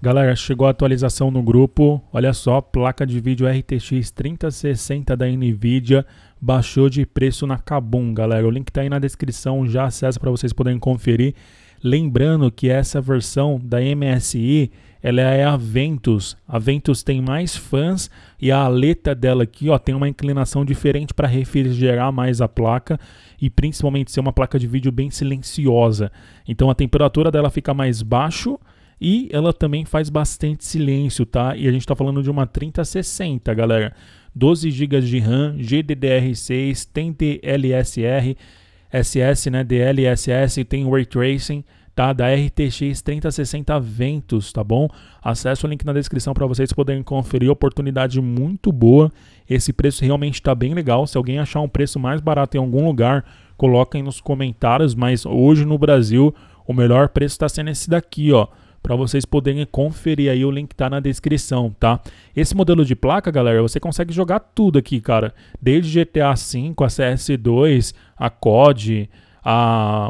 Galera, chegou a atualização no grupo. Olha só, placa de vídeo RTX 3060 da Nvidia baixou de preço na Kabum, galera. O link tá aí na descrição, já acessa para vocês poderem conferir. Lembrando que essa versão da MSI, ela é a Ventus. A Ventus tem mais fãs e a aleta dela aqui, ó, tem uma inclinação diferente para refrigerar mais a placa e principalmente ser uma placa de vídeo bem silenciosa. Então a temperatura dela fica mais baixo e ela também faz bastante silêncio, tá? E a gente está falando de uma 3060, galera. 12 GB de RAM, GDDR6, tem DLSR, SS, né? DLSS, tem Ray Tracing, tá? Da RTX 3060 Ventus, tá bom? Acesse o link na descrição para vocês poderem conferir. Oportunidade muito boa. Esse preço realmente está bem legal. Se alguém achar um preço mais barato em algum lugar, coloquem nos comentários. Mas hoje no Brasil, o melhor preço está sendo esse daqui, ó para vocês poderem conferir aí o link tá na descrição, tá? Esse modelo de placa, galera, você consegue jogar tudo aqui, cara, desde GTA V, a CS2, a COD, a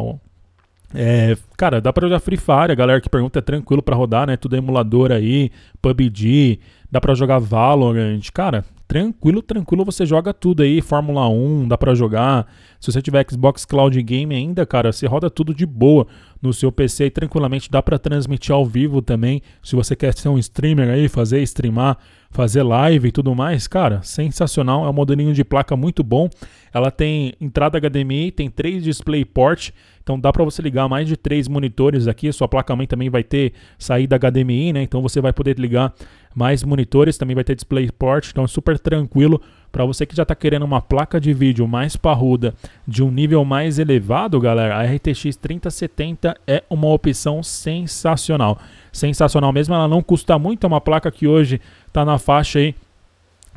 é, cara, dá pra jogar Free Fire, a galera que pergunta é tranquilo para rodar, né? Tudo é emulador aí, PUBG, dá pra jogar Valorant, cara, tranquilo, tranquilo, você joga tudo aí, Fórmula 1, dá pra jogar. Se você tiver Xbox Cloud Game ainda, cara, você roda tudo de boa no seu PC e tranquilamente dá para transmitir ao vivo também. Se você quer ser um streamer aí, fazer streamar, fazer live e tudo mais, cara, sensacional. É um modelinho de placa muito bom. Ela tem entrada HDMI, tem três DisplayPort, então dá para você ligar mais de três monitores aqui. Sua placa-mãe também vai ter saída HDMI, né? Então você vai poder ligar mais monitores, também vai ter DisplayPort, então é super tranquilo para você que já está querendo uma placa de vídeo mais parruda, de um nível mais elevado, galera, a RTX 3070 é uma opção sensacional. Sensacional mesmo, ela não custa muito, é uma placa que hoje está na faixa aí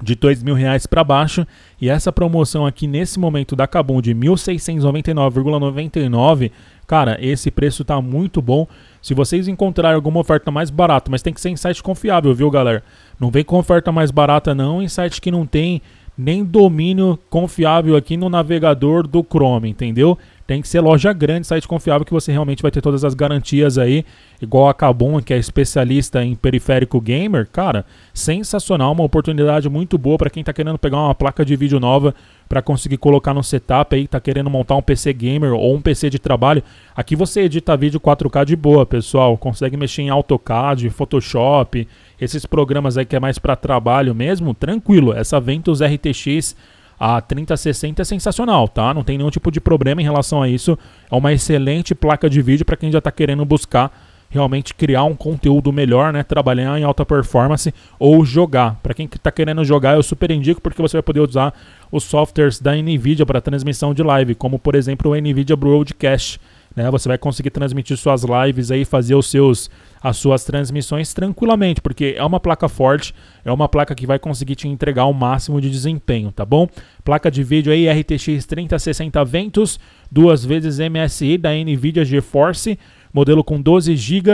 de dois mil reais para baixo e essa promoção aqui nesse momento da Cabum de 1.699,99 cara esse preço tá muito bom se vocês encontrarem alguma oferta mais barata mas tem que ser em site confiável viu galera não vem com oferta mais barata não em site que não tem nem domínio confiável aqui no navegador do Chrome, entendeu? Tem que ser loja grande, site confiável que você realmente vai ter todas as garantias aí, igual a Kabum, que é especialista em periférico gamer. Cara, sensacional, uma oportunidade muito boa para quem está querendo pegar uma placa de vídeo nova para conseguir colocar no setup aí, tá querendo montar um PC gamer ou um PC de trabalho. Aqui você edita vídeo 4K de boa, pessoal. Consegue mexer em AutoCAD, Photoshop, esses programas aí que é mais para trabalho mesmo, tranquilo. Essa Ventus RTX a 3060 é sensacional, tá? Não tem nenhum tipo de problema em relação a isso. É uma excelente placa de vídeo para quem já está querendo buscar realmente criar um conteúdo melhor, né? Trabalhar em alta performance ou jogar. Para quem está querendo jogar, eu super indico porque você vai poder usar os softwares da Nvidia para transmissão de live, como por exemplo o Nvidia Broadcast né? Você vai conseguir transmitir suas lives aí, fazer os seus as suas transmissões tranquilamente, porque é uma placa forte, é uma placa que vai conseguir te entregar o máximo de desempenho, tá bom? Placa de vídeo aí RTX 3060 Ventus, duas vezes MSI da Nvidia GeForce, modelo com 12 GB,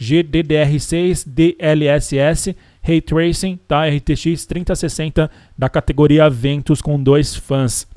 GDDR6 DLSS Ray Tracing, tá? RTX 3060 da categoria Ventus com dois fãs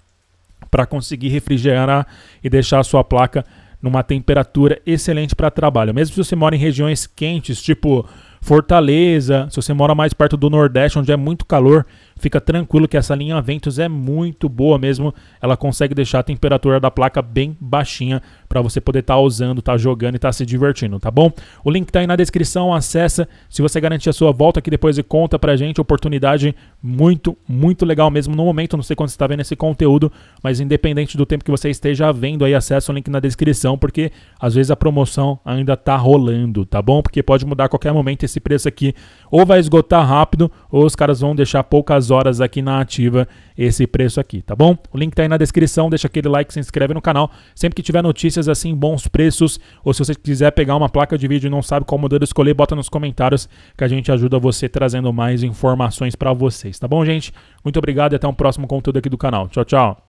para conseguir refrigerar e deixar a sua placa numa temperatura excelente para trabalho. Mesmo se você mora em regiões quentes, tipo Fortaleza, se você mora mais perto do Nordeste, onde é muito calor, fica tranquilo que essa linha Ventus é muito boa mesmo. Ela consegue deixar a temperatura da placa bem baixinha para você poder estar tá usando, estar tá jogando e estar tá se divertindo, tá bom? O link tá aí na descrição, acessa. Se você garantir a sua volta aqui depois e conta pra gente, oportunidade muito, muito legal mesmo no momento. Não sei quando você está vendo esse conteúdo, mas independente do tempo que você esteja vendo aí, acessa o link na descrição, porque às vezes a promoção ainda tá rolando, tá bom? Porque pode mudar a qualquer momento esse preço aqui. Ou vai esgotar rápido, ou os caras vão deixar poucas horas aqui na ativa esse preço aqui, tá bom? O link tá aí na descrição, deixa aquele like, se inscreve no canal. Sempre que tiver notícias assim, bons preços, ou se você quiser pegar uma placa de vídeo e não sabe qual modelo escolher, bota nos comentários que a gente ajuda você trazendo mais informações para vocês, tá bom, gente? Muito obrigado e até um próximo conteúdo aqui do canal. Tchau, tchau.